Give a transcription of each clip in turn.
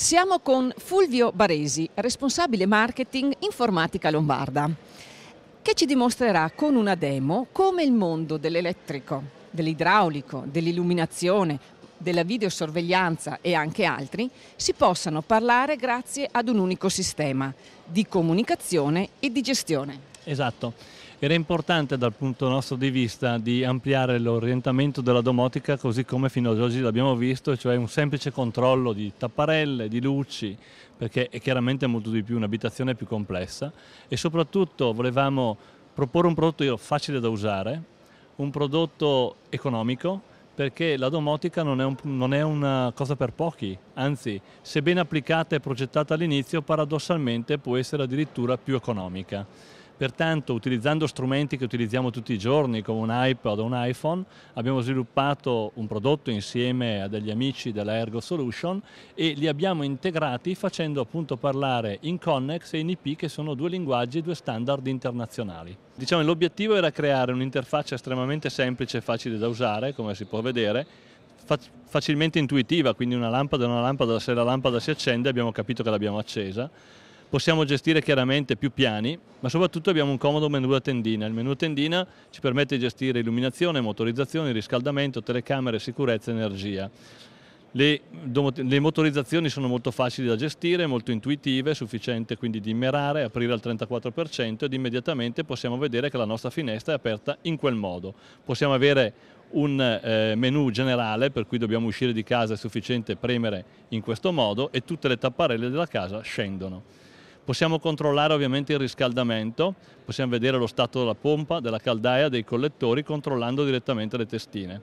Siamo con Fulvio Baresi, responsabile marketing informatica lombarda, che ci dimostrerà con una demo come il mondo dell'elettrico, dell'idraulico, dell'illuminazione, della videosorveglianza e anche altri si possano parlare grazie ad un unico sistema di comunicazione e di gestione. Esatto. Era importante dal punto nostro di vista di ampliare l'orientamento della domotica così come fino ad oggi l'abbiamo visto, cioè un semplice controllo di tapparelle, di luci, perché è chiaramente molto di più, un'abitazione più complessa e soprattutto volevamo proporre un prodotto facile da usare, un prodotto economico perché la domotica non è, un, non è, una cosa per pochi, anzi, se ben applicata e progettata all'inizio, paradossalmente può essere addirittura più economica. Pertanto utilizzando strumenti che utilizziamo tutti i giorni come un iPod o un iPhone abbiamo sviluppato un prodotto insieme a degli amici della Ergo Solution e li abbiamo integrati facendo appunto parlare in Connex e in IP che sono due linguaggi e due standard internazionali. Diciamo l'obiettivo era creare un'interfaccia estremamente semplice e facile da usare come si può vedere facilmente intuitiva, quindi una lampada una lampada, se la lampada si accende abbiamo capito che l'abbiamo accesa possiamo gestire chiaramente più piani, ma soprattutto abbiamo un comodo menu a tendina. Il menu a tendina ci permette di gestire illuminazione, motorizzazione, riscaldamento, telecamere, sicurezza e energia. Le, le, motorizzazioni sono molto facili da gestire, molto intuitive, è sufficiente quindi immerare, aprire al 34% ed immediatamente possiamo vedere che la nostra finestra è aperta in quel modo. Possiamo avere un eh, menu generale per cui dobbiamo uscire di casa, è sufficiente premere in questo modo e tutte le tapparelle della casa scendono. Possiamo controllare ovviamente il riscaldamento, possiamo vedere lo stato della pompa, della caldaia, dei collettori controllando direttamente le testine.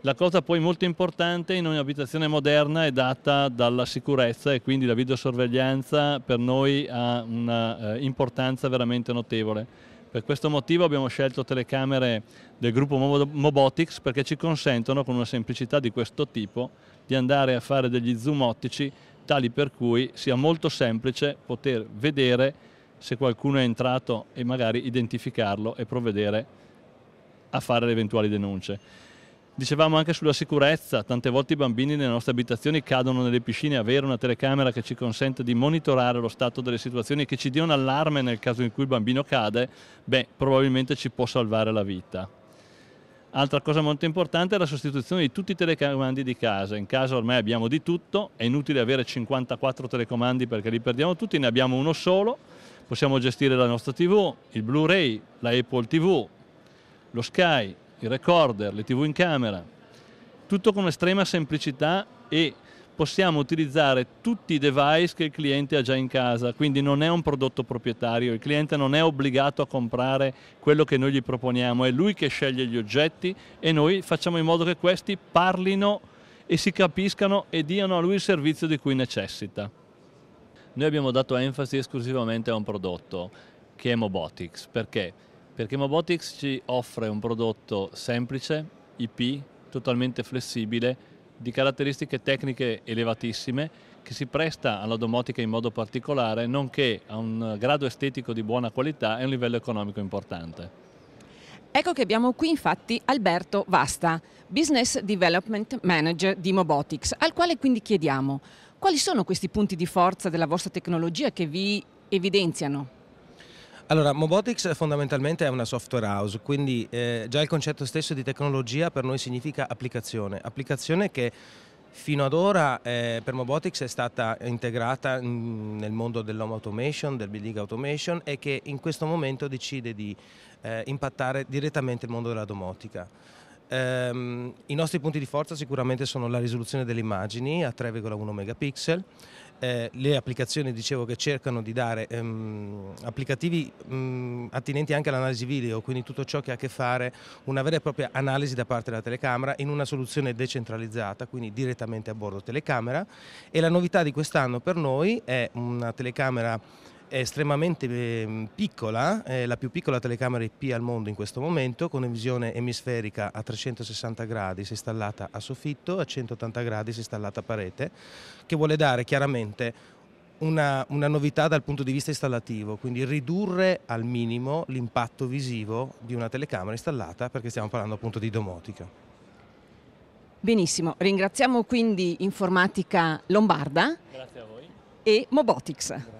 La cosa poi molto importante in ogni abitazione moderna è data dalla sicurezza e quindi la videosorveglianza per noi ha un'importanza eh, veramente notevole. Per questo motivo abbiamo scelto telecamere del gruppo Mobotics perché ci consentono con una semplicità di questo tipo di andare a fare degli zoom ottici tali per cui sia molto semplice poter vedere se qualcuno è entrato e magari identificarlo e provvedere a fare le eventuali denunce. Dicevamo anche sulla sicurezza, tante volte i bambini nelle nostre abitazioni cadono nelle piscine, avere una telecamera che ci consente di monitorare lo stato delle situazioni e che ci dia un allarme nel caso in cui il bambino cade, beh, probabilmente ci può salvare la vita. Altra cosa molto importante è la sostituzione di tutti i telecomandi di casa. In casa ormai abbiamo di tutto, è inutile avere 54 telecomandi perché li perdiamo tutti, ne abbiamo uno solo. Possiamo gestire la nostra TV, il Blu-ray, la Apple TV, lo Sky, il recorder, le TV in camera. Tutto con estrema semplicità e possiamo utilizzare tutti i device che il cliente ha già in casa, quindi non è un prodotto proprietario, il cliente non è obbligato a comprare quello che noi gli proponiamo, è lui che sceglie gli oggetti e noi facciamo in modo che questi parlino e si capiscano e diano a lui il servizio di cui necessita. Noi abbiamo dato enfasi esclusivamente a un prodotto che è Mobotics, perché? Perché Mobotics ci offre un prodotto semplice, IP, totalmente flessibile, di caratteristiche tecniche elevatissime che si presta alla domotica in modo particolare, nonché a un grado estetico di buona qualità e un livello economico importante. Ecco che abbiamo qui infatti Alberto Vasta, Business Development Manager di Mobotics, al quale quindi chiediamo quali sono questi punti di forza della vostra tecnologia che vi evidenziano? Allora, Mobotics fondamentalmente è una software house, quindi eh, già il concetto stesso di tecnologia per noi significa applicazione, applicazione che Fino ad ora eh, Mobotics è stata integrata mh, mm, nel mondo dell'home automation, del building automation e che in questo momento decide di eh, impattare direttamente il mondo della domotica. Ehm, I nostri punti di forza sicuramente sono la risoluzione delle immagini a 3,1 megapixel eh, le applicazioni dicevo, che cercano di dare ehm, applicativi mh, mm, attinenti anche all'analisi video, quindi tutto ciò che ha a che fare una vera e propria analisi da parte della telecamera in una soluzione decentralizzata, quindi direttamente a bordo telecamera e la novità di quest'anno per noi è una telecamera è estremamente ehm, piccola, è la più piccola telecamera IP al mondo in questo momento, con visione emisferica a 360 gradi, si è installata a soffitto, a 180 gradi si è installata a parete, che vuole dare chiaramente una, una, novità dal punto di vista installativo, quindi ridurre al minimo l'impatto visivo di una telecamera installata perché stiamo parlando appunto di domotica. Benissimo, ringraziamo quindi Informatica Lombarda e Mobotics. Grazie.